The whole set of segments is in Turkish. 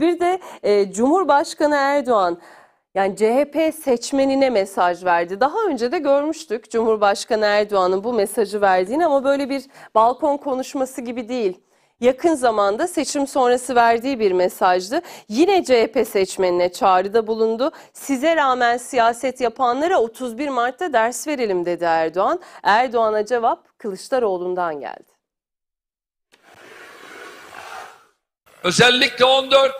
Bir de e, Cumhurbaşkanı Erdoğan yani CHP seçmenine mesaj verdi. Daha önce de görmüştük Cumhurbaşkanı Erdoğan'ın bu mesajı verdiğini ama böyle bir balkon konuşması gibi değil. Yakın zamanda seçim sonrası verdiği bir mesajdı. Yine CHP seçmenine çağrıda bulundu. Size rağmen siyaset yapanlara 31 Mart'ta ders verelim dedi Erdoğan. Erdoğan'a cevap Kılıçdaroğlu'ndan geldi. Özellikle 14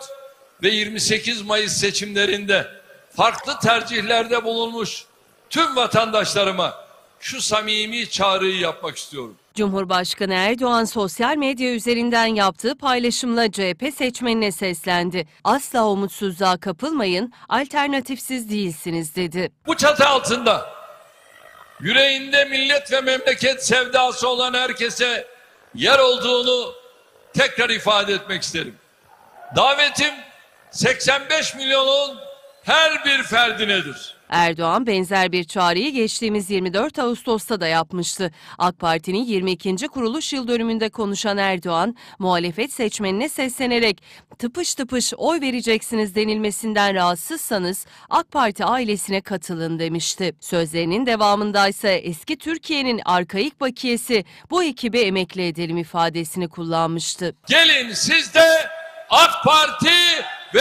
ve 28 Mayıs seçimlerinde farklı tercihlerde bulunmuş tüm vatandaşlarıma şu samimi çağrıyı yapmak istiyorum. Cumhurbaşkanı Erdoğan sosyal medya üzerinden yaptığı paylaşımla CHP seçmenine seslendi. Asla umutsuzluğa kapılmayın, alternatifsiz değilsiniz dedi. Bu çatı altında yüreğinde millet ve memleket sevdası olan herkese yer olduğunu tekrar ifade etmek isterim. Davetim 85 milyonun her bir Ferdi nedir? Erdoğan benzer bir çağrıyı geçtiğimiz 24 Ağustos'ta da yapmıştı. AK Parti'nin 22. kuruluş yıl dönümünde konuşan Erdoğan, muhalefet seçmenine seslenerek tıpış tıpış oy vereceksiniz denilmesinden rahatsızsanız AK Parti ailesine katılın demişti. Sözlerinin devamındaysa eski Türkiye'nin arkaik bakiyesi bu ekibe emekli edelim ifadesini kullanmıştı. Gelin siz de AK Parti ve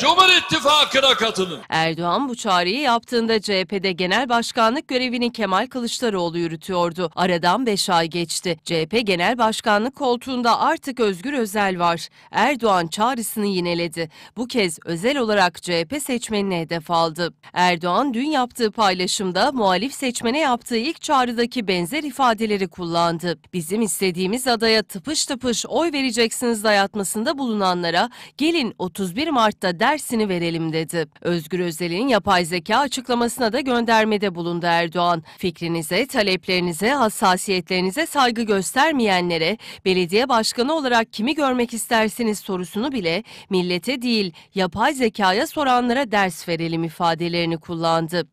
Cumhur İttifakı'na katılın. Erdoğan bu çağrıyı yaptığında CHP'de genel başkanlık görevini Kemal Kılıçdaroğlu yürütüyordu. Aradan 5 ay geçti. CHP genel başkanlık koltuğunda artık Özgür Özel var. Erdoğan çağrısını yineledi. Bu kez özel olarak CHP seçmenine hedef aldı. Erdoğan dün yaptığı paylaşımda muhalif seçmene yaptığı ilk çağrıdaki benzer ifadeleri kullandı. Bizim istediğimiz adaya tıpış tıpış oy vereceksiniz dayatmasında bulunanlara gelin 31 1 Mart'ta dersini verelim dedi. Özgür Özel'in yapay zeka açıklamasına da göndermede bulundu Erdoğan. Fikrinize, taleplerinize, hassasiyetlerinize saygı göstermeyenlere belediye başkanı olarak kimi görmek istersiniz sorusunu bile millete değil yapay zekaya soranlara ders verelim ifadelerini kullandı.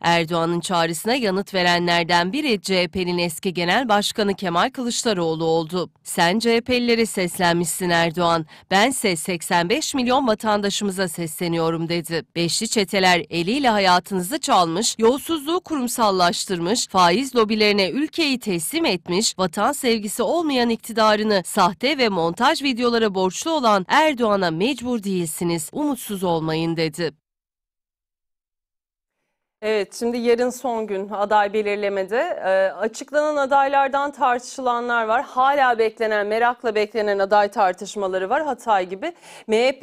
Erdoğan'ın çağrısına yanıt verenlerden biri CHP'nin eski genel başkanı Kemal Kılıçdaroğlu oldu. Sen CHP'lilere seslenmişsin Erdoğan, bense 85 milyon vatandaşımıza sesleniyorum dedi. Beşli çeteler eliyle hayatınızı çalmış, yolsuzluğu kurumsallaştırmış, faiz lobilerine ülkeyi teslim etmiş, vatan sevgisi olmayan iktidarını sahte ve montaj videolara borçlu olan Erdoğan'a mecbur değilsiniz, umutsuz olmayın dedi. Evet şimdi yarın son gün aday belirlemede. E, açıklanan adaylardan tartışılanlar var. Hala beklenen, merakla beklenen aday tartışmaları var Hatay gibi. MHP